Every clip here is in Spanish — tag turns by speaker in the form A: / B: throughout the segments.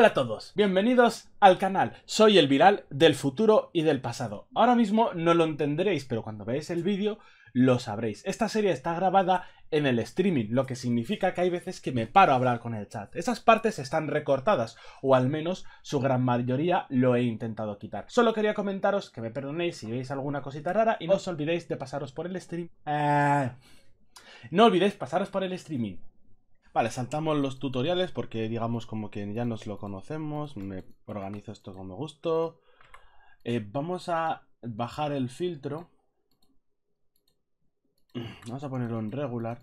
A: Hola a todos, bienvenidos al canal. Soy el viral del futuro y del pasado. Ahora mismo no lo entenderéis, pero cuando veáis el vídeo lo sabréis. Esta serie está grabada en el streaming, lo que significa que hay veces que me paro a hablar con el chat. Esas partes están recortadas, o al menos su gran mayoría lo he intentado quitar. Solo quería comentaros que me perdonéis si veis alguna cosita rara y no os olvidéis de pasaros por el stream. Eh, no olvidéis pasaros por el streaming Vale, saltamos los tutoriales porque digamos como que ya nos lo conocemos. Me organizo esto como gusto. Eh, vamos a bajar el filtro. Vamos a ponerlo en regular.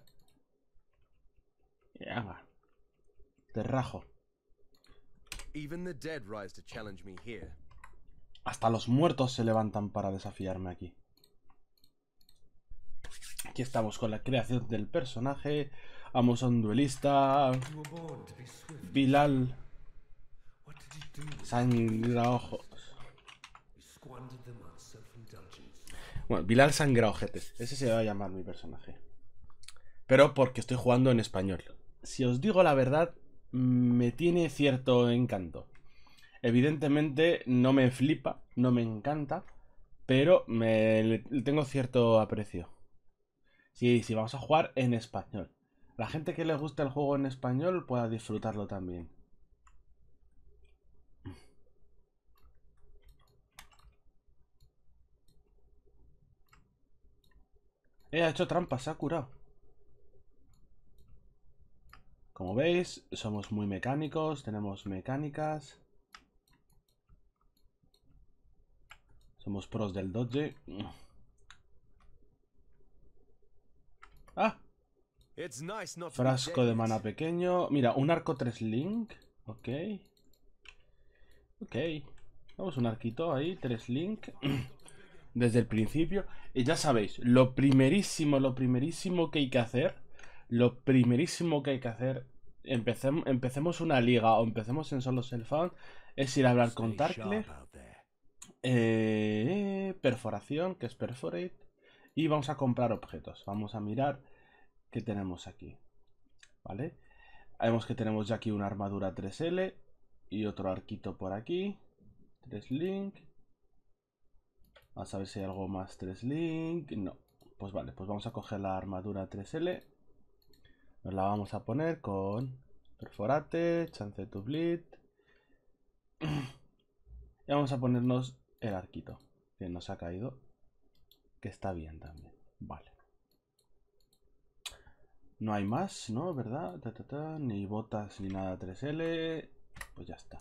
A: Eh, ah, va. Te rajo. Hasta los muertos se levantan para desafiarme aquí aquí estamos con la creación del personaje. Vamos a un duelista. Bilal. Sangra Bueno, Bilal Sangraojetes, Ese se va a llamar mi personaje. Pero porque estoy jugando en español. Si os digo la verdad, me tiene cierto encanto. Evidentemente no me flipa, no me encanta, pero me tengo cierto aprecio. Sí, sí, vamos a jugar en español. La gente que le gusta el juego en español pueda disfrutarlo también. Eh, ha hecho trampas, se ha curado. Como veis, somos muy mecánicos, tenemos mecánicas. Somos pros del dodge. Ah. Frasco de mana pequeño. Mira, un arco 3 link. Ok. Ok. Vamos, un arquito ahí, 3 link. Desde el principio. Y ya sabéis, lo primerísimo, lo primerísimo que hay que hacer. Lo primerísimo que hay que hacer. Empecemos, empecemos una liga o empecemos en solo self-found. Es ir a hablar con Tarkle. Eh, perforación, que es perforate. Y vamos a comprar objetos. Vamos a mirar qué tenemos aquí. ¿Vale? Vemos que tenemos ya aquí una armadura 3L y otro arquito por aquí. 3 link. Vamos a ver si hay algo más 3 link. No. Pues vale, pues vamos a coger la armadura 3L. Nos la vamos a poner con perforate, chance to bleed. Y vamos a ponernos el arquito que nos ha caído que está bien también. Vale. No hay más, ¿no? ¿Verdad? Ni botas ni nada 3L. Pues ya está.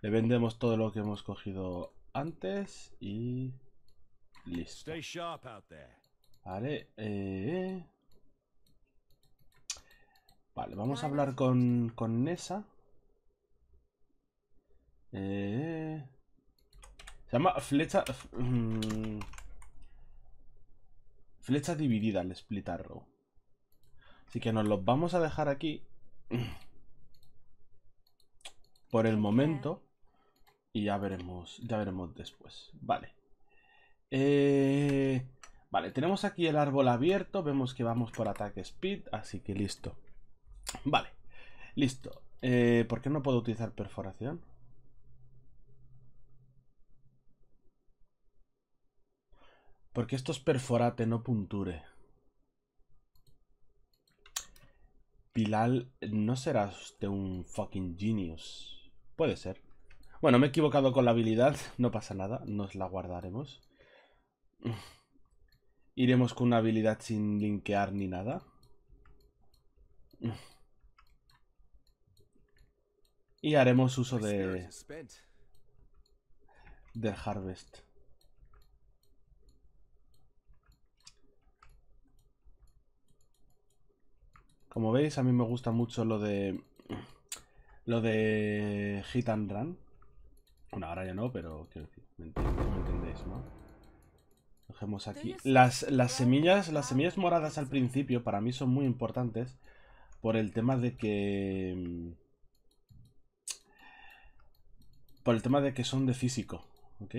A: Le vendemos todo lo que hemos cogido antes y... Listo. Vale. Eh... Vale, vamos a hablar con, con Nessa. Eh... Se llama flecha... Mm, Flecha dividida al split arrow. Así que nos los vamos a dejar aquí. Por el momento. Y ya veremos. Ya veremos después. Vale. Eh, vale, tenemos aquí el árbol abierto. Vemos que vamos por ataque speed. Así que listo. Vale. Listo. Eh, ¿Por qué no puedo utilizar perforación? Porque esto es perforate, no punture. Pilal, ¿no serás de un fucking genius? Puede ser. Bueno, me he equivocado con la habilidad. No pasa nada, nos la guardaremos. Iremos con una habilidad sin linkear ni nada. Y haremos uso de... Del Harvest. Como veis, a mí me gusta mucho lo de... Lo de hit and run. Bueno, ahora ya no, pero me, entendéis, ¿no? Cogemos aquí. Las, semillas, las ah, semillas moradas al principio para mí son muy importantes por el tema de que... Por el tema de que son de físico, ¿ok?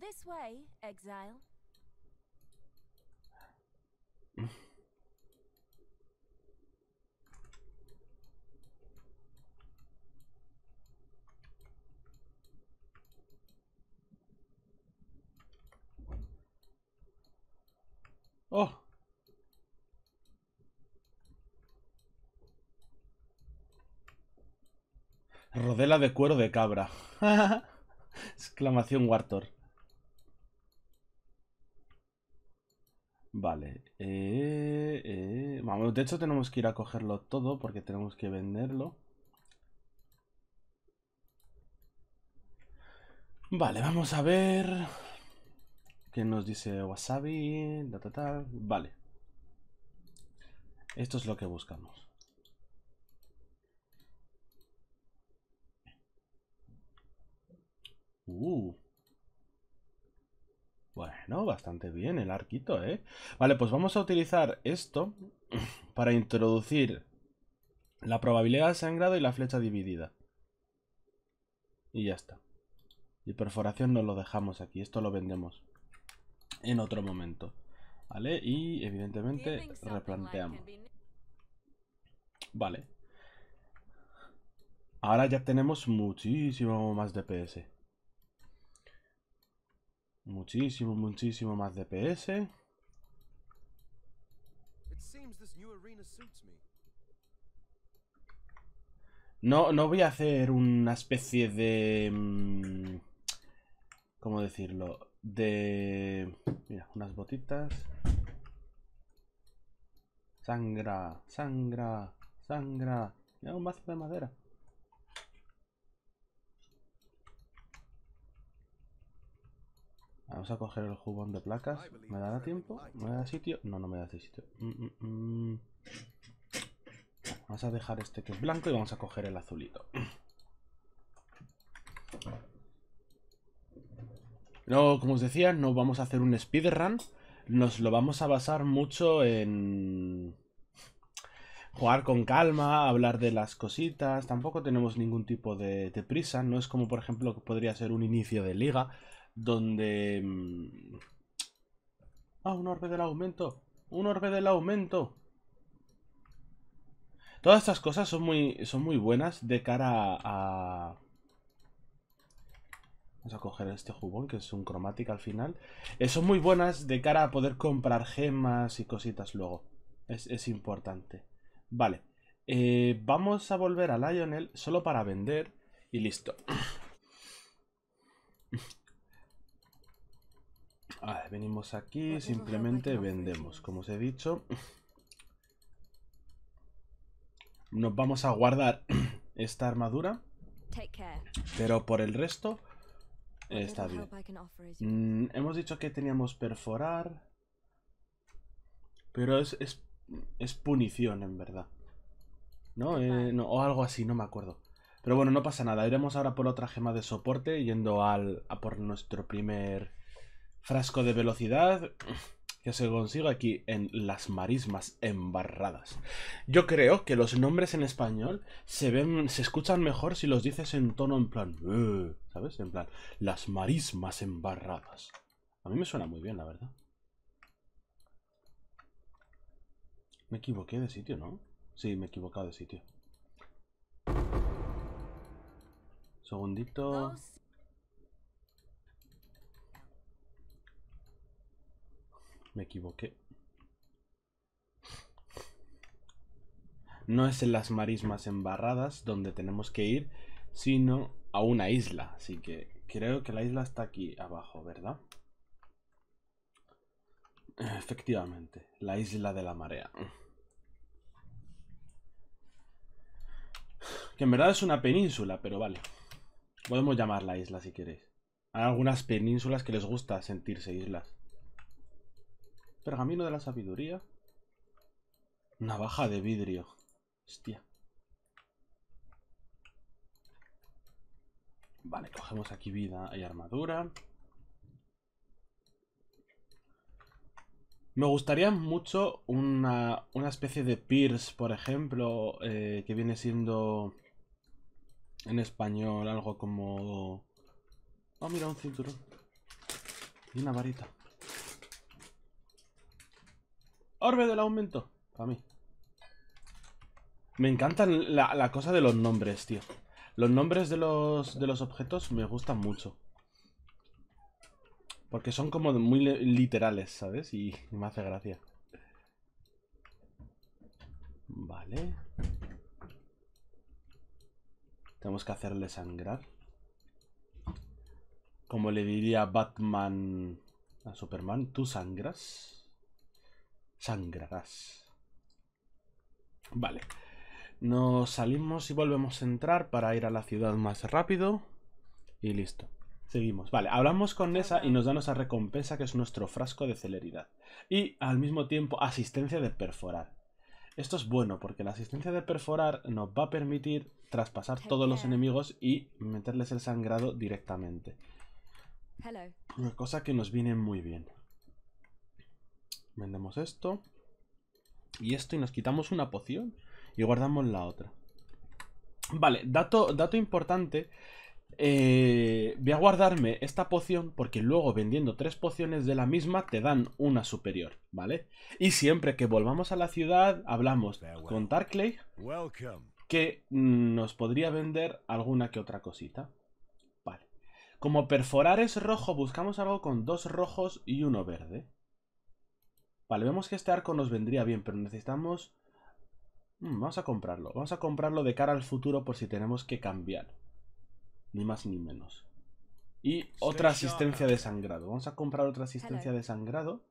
A: This way, exile. Oh. Rodela de cuero de cabra. Exclamación Wartor. Vale. Eh, eh. Vamos, de hecho tenemos que ir a cogerlo todo porque tenemos que venderlo. Vale, vamos a ver... ¿Quién nos dice wasabi? Vale. Esto es lo que buscamos. Uh. Bueno, bastante bien el arquito, ¿eh? Vale, pues vamos a utilizar esto para introducir la probabilidad de sangrado y la flecha dividida. Y ya está. Y perforación no lo dejamos aquí, esto lo vendemos en otro momento. ¿Vale? Y evidentemente replanteamos. Vale. Ahora ya tenemos muchísimo más DPS. Muchísimo, muchísimo más DPS. No, no voy a hacer una especie de... Mm, ¿Cómo decirlo? de... Mira, unas botitas. Sangra, sangra, sangra. ya un más de madera. Vamos a coger el jubón de placas. ¿Me da tiempo? ¿Me da sitio? No, no me da sitio. Mm, mm, mm. Vamos a dejar este que es blanco y vamos a coger el azulito. No, como os decía, no vamos a hacer un speedrun. Nos lo vamos a basar mucho en jugar con calma, hablar de las cositas. Tampoco tenemos ningún tipo de, prisa. No es como, por ejemplo, que podría ser un inicio de liga donde... Mm, ah, un orbe del aumento. Un orbe del aumento. Todas estas cosas son muy, son muy buenas de cara a, Vamos a coger este jubón, que es un cromática al final. Eh, son muy buenas de cara a poder comprar gemas y cositas luego. Es, importante. Vale. Eh, vamos a volver a Lionel solo para vender y listo. venimos aquí, pues simplemente vendemos, como os he dicho. Nos vamos a guardar esta armadura. Pero por el resto, Está bien. Mm, hemos dicho que teníamos perforar. Pero es, es, punición, en verdad. Eh, ¿No? O algo así, no me acuerdo. Pero bueno, no pasa nada. Iremos ahora por otra gema de soporte, yendo al, a por nuestro primer frasco de velocidad que se consiga aquí en las marismas embarradas. Yo creo que los nombres en español se ven, se escuchan mejor si los dices en tono en plan, eh", ¿sabes? En plan, las marismas embarradas. A mí me suena muy bien, la verdad. Me equivoqué de sitio, ¿no? Sí, me he equivocado de sitio. Segundito. me equivoqué. No es en las marismas embarradas donde tenemos que ir, sino a una isla. Así que creo que la isla está aquí abajo, ¿verdad? Efectivamente, la isla de la marea. Que en verdad es una península, pero vale. Podemos llamarla isla si queréis. Hay algunas penínsulas que les gusta sentirse islas. Pergamino de la sabiduría. Navaja de vidrio. Hostia. Vale, cogemos aquí vida y armadura. Me gustaría mucho una, especie de Pierce, por ejemplo, eh, que viene siendo en español algo como... Oh, mira, un cinturón. Y una varita. Orbe del aumento. A mí. Me encantan la, cosa de los nombres, tío. Los nombres de los, de los objetos me gustan mucho. Porque son como muy literales, ¿sabes? y me hace gracia. Vale. Tenemos que hacerle sangrar. Como le diría Batman a Superman, ¿tú sangras? Sangradas. Vale. Nos salimos y volvemos a entrar para ir a la ciudad más rápido. Y listo. Seguimos. Vale, hablamos con Nessa y nos da nuestra recompensa, que es nuestro frasco de celeridad. Y al mismo tiempo, asistencia de perforar. Esto es bueno, porque la asistencia de perforar nos va a permitir traspasar todos los enemigos y meterles el sangrado directamente. Una cosa que nos viene muy bien. Vendemos esto. Y esto y nos quitamos una poción y guardamos la otra. Vale, dato, dato importante. Eh, voy a guardarme esta poción porque luego vendiendo tres pociones de la misma te dan una superior, ¿vale? Y siempre que volvamos a la ciudad hablamos con Tarkley que nos podría vender alguna que otra cosita. Vale. Como perforar es rojo, buscamos algo con dos rojos y uno verde. Vale, vemos que este arco nos vendría bien, pero necesitamos... Hmm, vamos a comprarlo. Vamos a comprarlo de cara al futuro por si tenemos que cambiar. Ni más ni menos. Y otra asistencia de sangrado. Vamos a comprar otra asistencia de sangrado.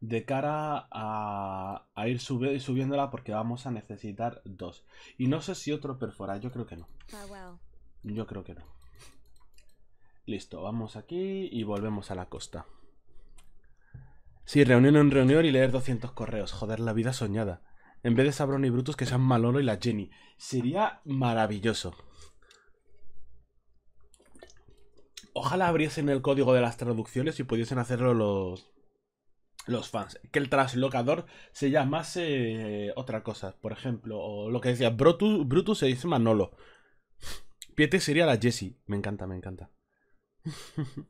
A: De cara a, a ir subiéndola porque vamos a necesitar dos. Y no sé si otro perfora, Yo creo que no. Ah, yo creo que no. Listo, vamos aquí y volvemos a la costa. Sí, reunión en reunión y leer 200 correos. Joder, la vida soñada. En vez de Sabrón y Brutus, que sean Malolo y la Jenny. Sería maravilloso. Ojalá abriesen el código de las traducciones y pudiesen hacerlo los, los fans. Que el traslocador se llamase eh, otra cosa. Por ejemplo, o lo que decía Brutus, se dice Manolo. Piete sería la Jessie. Me encanta, me encanta.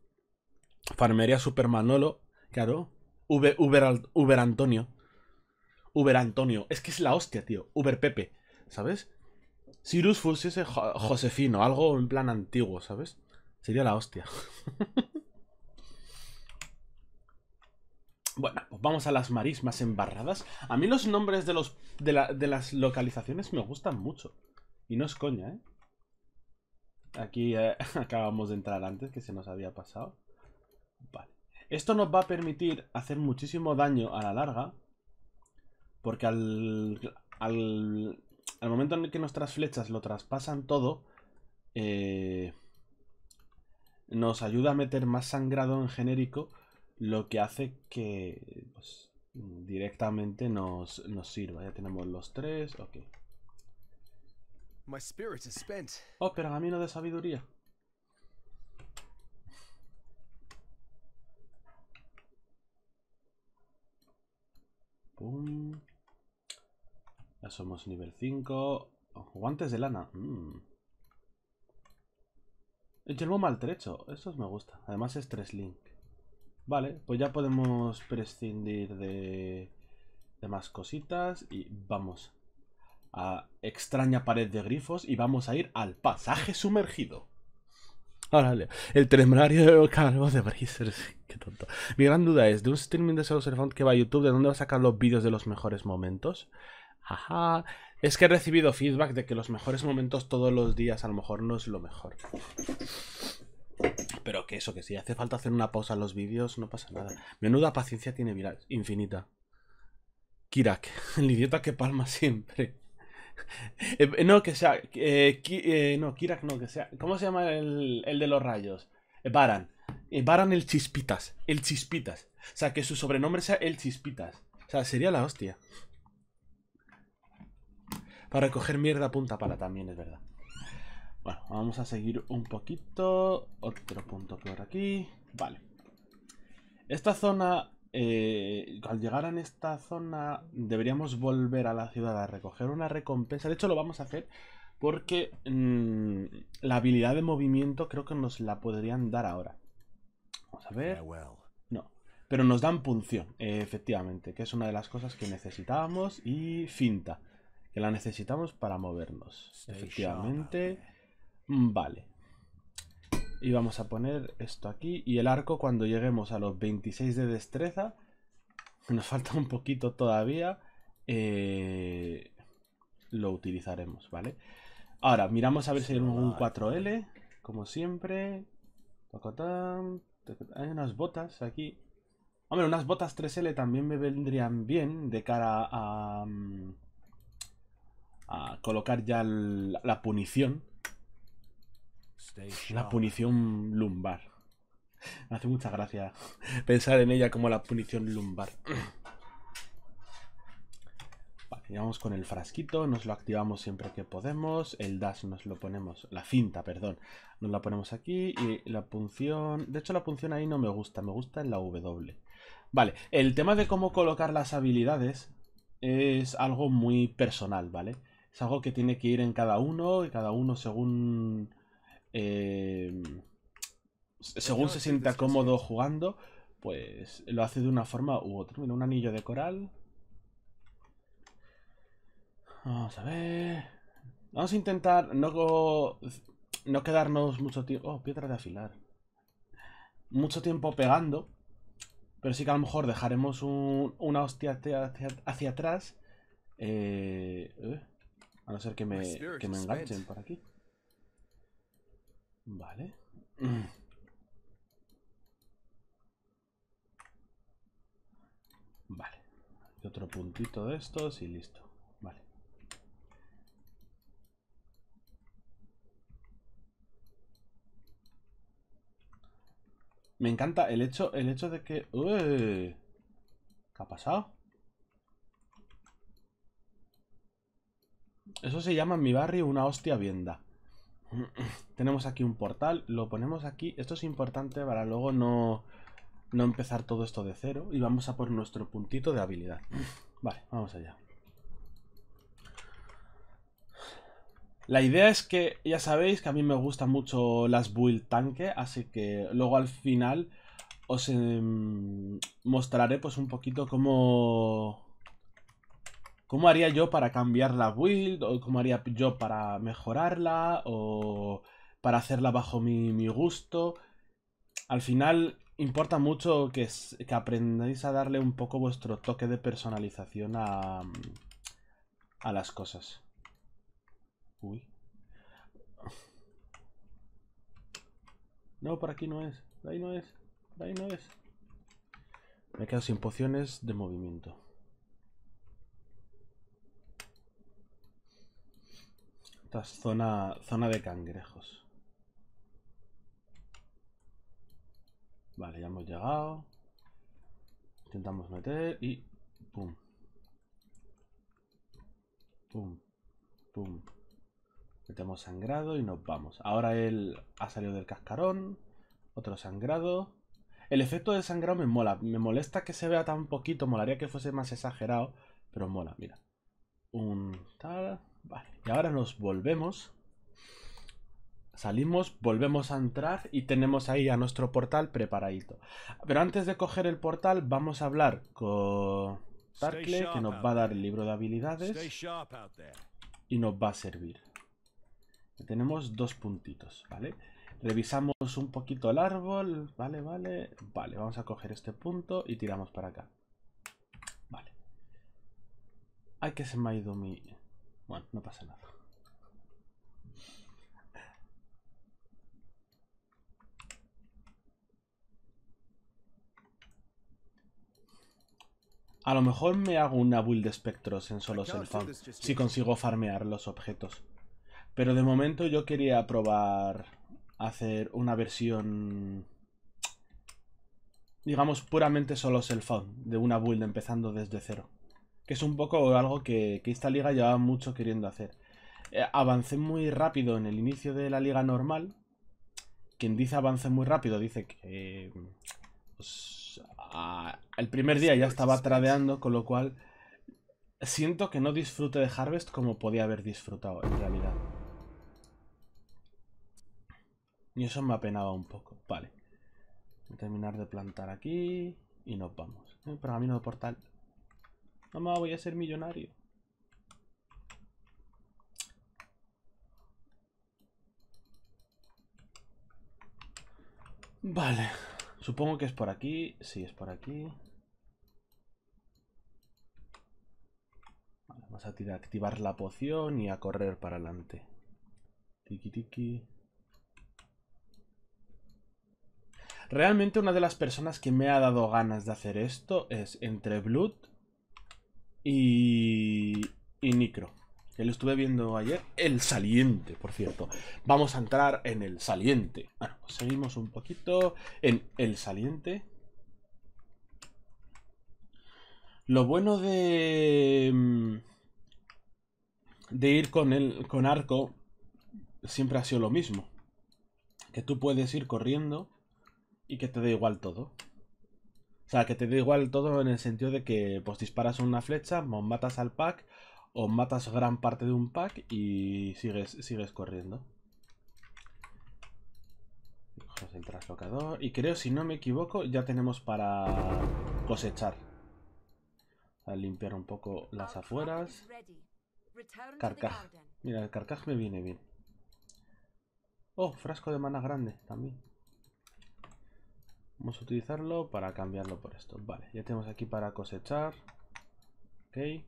A: Farmería Super Manolo. Claro, Uber, Antonio. Uber Antonio. Es que es la hostia, tío. Uber Pepe, ¿sabes? Sirius fuese ese Josefino, algo en plan antiguo, ¿sabes? Sería la hostia. bueno, pues vamos a las marismas embarradas. A mí los nombres de, los, de, las localizaciones me gustan mucho. Y no es coña, ¿eh? Aquí eh, acabamos de entrar antes, que se nos había pasado. Vale. Esto nos va a permitir hacer muchísimo daño a la larga, porque al, momento en el que nuestras flechas lo traspasan todo, eh, nos ayuda a meter más sangrado en genérico, lo que hace que pues, directamente nos, sirva. Ya tenemos los tres, ok. Oh, camino de sabiduría. Ya somos nivel 5. Guantes de lana. Mm. El yelmo maltrecho. eso me gusta. Además es 3 link. Vale, pues ya podemos prescindir de, de más cositas y vamos a extraña pared de grifos y vamos a ir al pasaje sumergido. Ahora el de calvo de Brazers. Mi gran duda es, ¿de un streaming de solo que va a YouTube, ¿de dónde va a sacar los vídeos de los mejores momentos? Ajá. Es que he recibido feedback de que los mejores momentos todos los días a lo mejor no es lo mejor. Pero que eso, que si hace falta hacer una pausa en los vídeos, no pasa nada. Menuda paciencia tiene Viral, infinita. Kirak, el idiota que palma siempre. Eh, no, que sea. Eh, eh, no, Kirak no, que sea. ¿Cómo se llama el, el de los rayos? Baran. Baran eh, el Chispitas. El Chispitas. O sea, que su sobrenombre sea el Chispitas. O sea, sería la hostia. Para recoger mierda punta para también, es verdad. Bueno, vamos a seguir un poquito. Otro punto por aquí. Vale. Esta zona... Eh, al llegar a esta zona deberíamos volver a la ciudad a recoger una recompensa. De hecho lo vamos a hacer porque mm, la habilidad de movimiento creo que nos la podrían dar ahora a ver. No. Pero nos dan punción, efectivamente, que es una de las cosas que necesitábamos. Y finta, que la necesitamos para movernos. Efectivamente. Vale. Y vamos a poner esto aquí. Y el arco cuando lleguemos a los 26 de destreza. Nos falta un poquito todavía. Eh, lo utilizaremos, ¿vale? Ahora, miramos a ver si hay un 4L. Como siempre. tan. Hay unas botas aquí. Hombre, unas botas 3L también me vendrían bien de cara a... Mm, a colocar ya la punición. La punición lumbar. Me hace mucha gracia pensar en ella como la punición lumbar. Llegamos con el frasquito, nos lo activamos siempre que podemos. El dash nos lo ponemos, la cinta, perdón, nos la ponemos aquí. Y la punción, de hecho la punción ahí no me gusta, me gusta en la W. Vale, el tema de cómo colocar las habilidades es algo muy personal, ¿vale? Es algo que tiene que ir en cada uno y cada uno según... Em, según se sienta cómodo jugando, pues lo hace de una forma u otra. Mira, un anillo de coral Vamos a ver. Vamos a intentar no, quedarnos mucho tiempo. Oh, piedra de afilar. Mucho tiempo pegando. Pero sí que a lo mejor dejaremos una hostia hacia, atrás. Eh, eh, a no ser que me, enganchen por aquí. Vale. Vale. Y otro puntito de estos y listo. Me encanta el hecho, el hecho de que... ¿Qué ha pasado? Eso se llama en mi barrio una hostia vienda. Tenemos aquí un portal, lo ponemos aquí. Esto es importante para luego no, no empezar todo esto de cero. Y vamos a por nuestro puntito de habilidad. Vale, vamos allá. La idea es que ya sabéis que a mí me gustan mucho las build tanque, así que luego al final os em, mostraré pues un poquito cómo, haría yo para cambiar la build, o cómo haría yo para mejorarla, o para hacerla bajo mi, gusto. Al final importa mucho que, que aprendáis a darle un poco vuestro toque de personalización a las cosas. Uy. No, por aquí no es. De ahí no es. ahí no es. Me he quedado sin pociones de movimiento. Esta es zona, zona de cangrejos. Vale, ya hemos llegado. Intentamos meter y... ¡Pum! ¡Pum! ¡Pum! Metemos sangrado y nos vamos. Ahora él ha salido del cascarón. Otro sangrado. El efecto de sangrado me mola. Me molesta que se vea tan poquito. Molaría que fuese más exagerado. Pero mola, mira. Un tal. Vale. Y ahora nos volvemos. Salimos, volvemos a entrar y tenemos ahí a nuestro portal preparadito. Pero antes de coger el portal, vamos a hablar con Tarkle, que nos va a dar el libro de habilidades y nos va a servir. Tenemos dos puntitos, ¿vale? Revisamos un poquito el árbol, vale, vale, vale. Vamos a coger este punto y tiramos para acá. Vale. Ay, que se me ha ido mi... Bueno, no pasa nada. A lo mejor me hago una build de espectros en solo self-found si consigo farmear los objetos. Pero de momento yo quería probar hacer una versión, digamos, puramente solo self-found, de una build empezando desde cero. Que es un poco algo que, esta liga llevaba mucho queriendo hacer. Eh, avancé muy rápido en el inicio de la liga normal. Quien dice avance muy rápido dice que... Pues, el primer día ya estaba tradeando, con lo cual siento que no disfrute de Harvest como podía haber disfrutado en realidad. Y eso me apenaba un poco. Vale. Voy a terminar de plantar aquí y nos vamos. ¿Eh? no de portal. me voy a ser millonario. Vale. Supongo que es por aquí. Sí, es por aquí. Vale, vamos a activar la poción y a correr para adelante. Tiki tiki. Realmente una de las personas que me ha dado ganas de hacer esto es entre Blood y, y Nicro. Que lo estuve viendo ayer. El saliente, por cierto. Vamos a entrar en el saliente. Bueno, pues seguimos un poquito en el saliente. Lo bueno de... Mm, de ir con, el, con arco siempre ha sido lo mismo. Que tú puedes ir corriendo y que te dé igual todo. O sea, que te da igual todo en el sentido de que pues disparas una flecha, matas al pack o matas gran parte de un pack y sigues, sigues corriendo. el traslocador y creo, si no me equivoco, ya tenemos para cosechar. A limpiar un poco las afueras. Carcaj. Mira, el carcaj me viene bien. Oh, frasco de mana grande también. Vamos a utilizarlo para cambiarlo por esto. Vale, ya tenemos aquí para cosechar. Ok.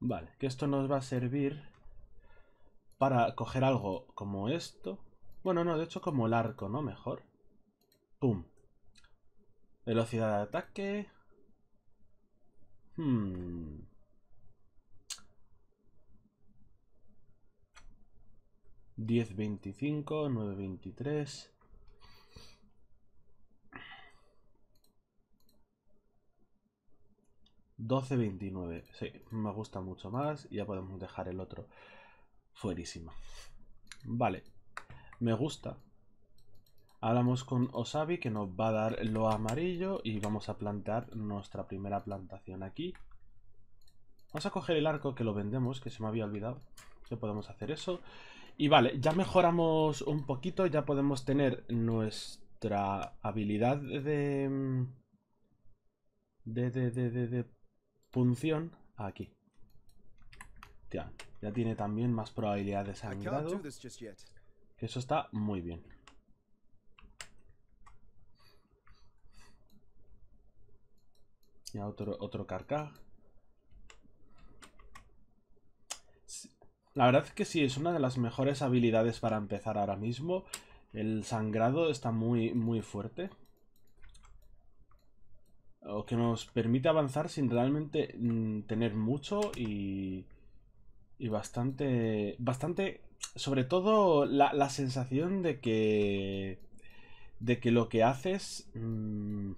A: Vale, que esto nos va a servir para coger algo como esto. Bueno, no, de hecho como el arco, ¿no? Mejor. Pum. Velocidad de ataque. Hmm. 10.25, 9.23. $12.29, sí, me gusta mucho más. Ya podemos dejar el otro fuerísimo. Vale, me gusta. Hablamos con Osabi que nos va a dar lo amarillo y vamos a plantar nuestra primera plantación aquí. Vamos a coger el arco que lo vendemos, que se me había olvidado que podemos hacer eso. Y vale, ya mejoramos un poquito, ya podemos tener nuestra habilidad de... De, de, punción aquí. ya tiene también más probabilidad de sangrado. eso está muy bien. Ya otro, otro carcaj. La verdad es que sí, es una de las mejores habilidades para empezar ahora mismo. El sangrado está muy, muy fuerte. O que nos permite avanzar sin realmente mm, tener mucho y, y bastante, bastante, sobre todo la, sensación de que, de que lo que haces mm,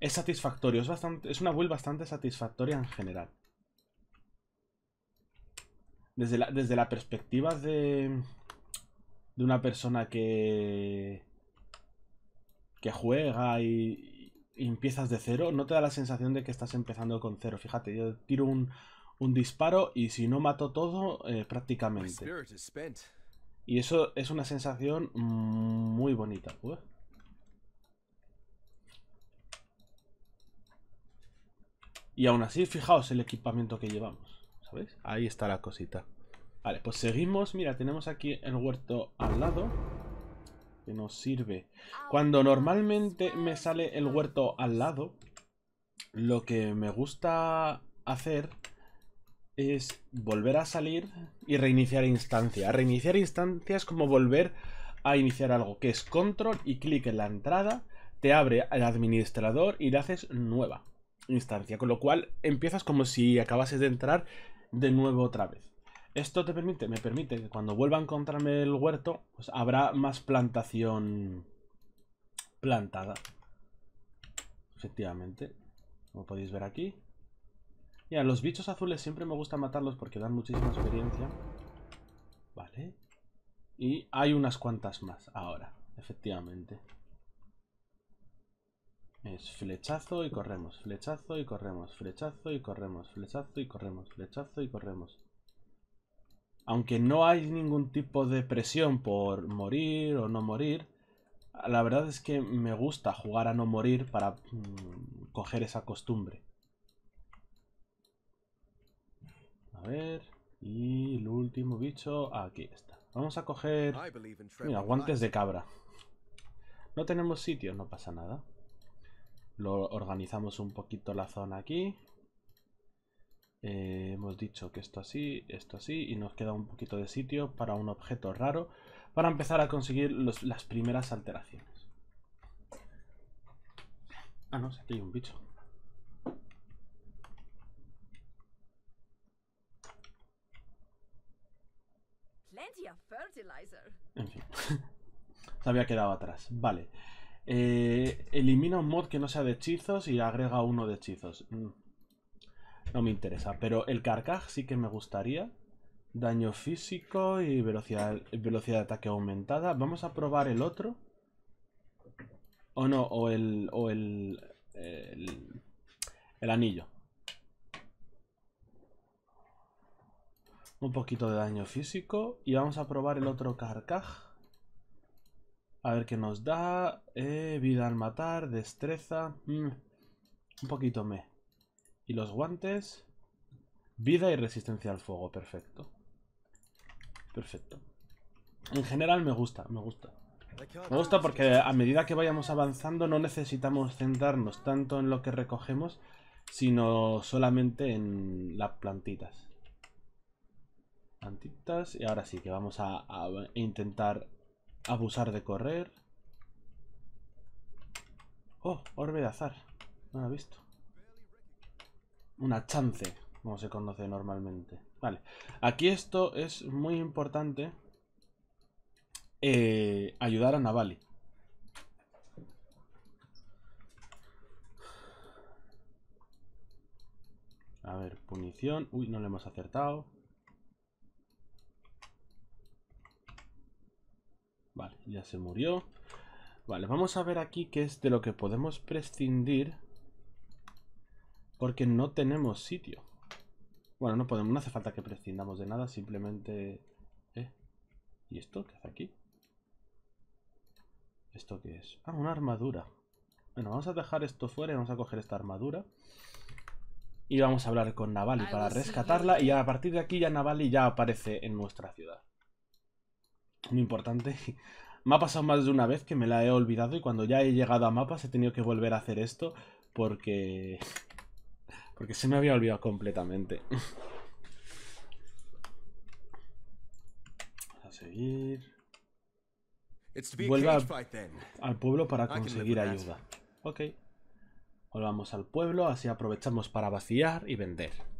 A: es satisfactorio. Es, bastante, es una build bastante satisfactoria en general. Desde la, perspectiva de, de una persona que, que juega y, empiezas de cero, no te da la sensación de que estás empezando con cero. Fíjate, yo tiro un, disparo y si no mato todo, eh, prácticamente. Y eso es una sensación muy bonita. Y aún así, fijaos el equipamiento que llevamos. Pues. Ahí está la cosita. Vale, pues seguimos. Mira, tenemos aquí el huerto al lado. Que nos sirve. Cuando normalmente me sale el huerto al lado, lo que me gusta hacer es volver a salir y reiniciar instancia. Reiniciar instancia es como volver a iniciar algo, que es control y clic en la entrada, te abre el administrador y le haces nueva instancia, con lo cual empiezas como si acabases de entrar de nuevo otra vez. Esto te permite, me permite que cuando vuelva a encontrarme el huerto, pues habrá más plantación plantada. Efectivamente, como podéis ver aquí. ya los bichos azules siempre me gusta matarlos porque dan muchísima experiencia. Vale. Y hay unas cuantas más ahora, efectivamente flechazo y corremos, flechazo y corremos, flechazo y corremos, flechazo y corremos, flechazo y corremos. Aunque no hay ningún tipo de presión por morir o no morir, la verdad es que me gusta jugar a no morir para mm, coger esa costumbre. A ver, y el último bicho, aquí está. Vamos a coger, mira, guantes de cabra. No tenemos sitio, no pasa nada. Lo organizamos un poquito la zona aquí. Eh, hemos dicho que esto así, esto así, y nos queda un poquito de sitio para un objeto raro, para empezar a conseguir las primeras alteraciones. Ah, no, aquí hay un bicho. En fin, se había quedado atrás. Vale. Eh, elimina un mod que no sea de hechizos y agrega uno de hechizos. Mm. No me interesa, pero el carcaj sí que me gustaría. Daño físico y velocidad, de ataque aumentada. Vamos a probar el otro. O no, o el... el, el anillo. Un poquito de daño físico. Y vamos a probar el otro carcaj. A ver qué nos da. Eh, vida al matar, destreza. Mm, un poquito me. Y los guantes. Vida y resistencia al fuego, perfecto. Perfecto. En general me gusta, me gusta. Me gusta porque a medida que vayamos avanzando no necesitamos centrarnos tanto en lo que recogemos, sino solamente en las plantitas. Plantitas. Y ahora sí que vamos a, a intentar Abusar de correr. Oh, orbe de azar. No lo he visto. Una chance, como se conoce normalmente. Vale, aquí esto es muy importante. Eh, ayudar a Navali. A ver, punición. Uy, no le hemos acertado. Vale, ya se murió. Vale, vamos a ver aquí qué es de lo que podemos prescindir. Porque no tenemos sitio. Bueno, no podemos, no hace falta que prescindamos de nada, simplemente... ¿eh? ¿Y esto qué hace aquí? ¿Esto qué es? Ah, una armadura. Bueno, vamos a dejar esto fuera y vamos a coger esta armadura. Y vamos a hablar con Navali para rescatarla. Y a partir de aquí ya Navali ya aparece en nuestra ciudad muy importante. Me ha pasado más de una vez que me la he olvidado y cuando ya he llegado a mapas he tenido que volver a hacer esto porque... Porque se me había olvidado completamente. a seguir... Vuelva al pueblo para conseguir ayuda. Ok. Volvamos al pueblo, así aprovechamos para vaciar y vender.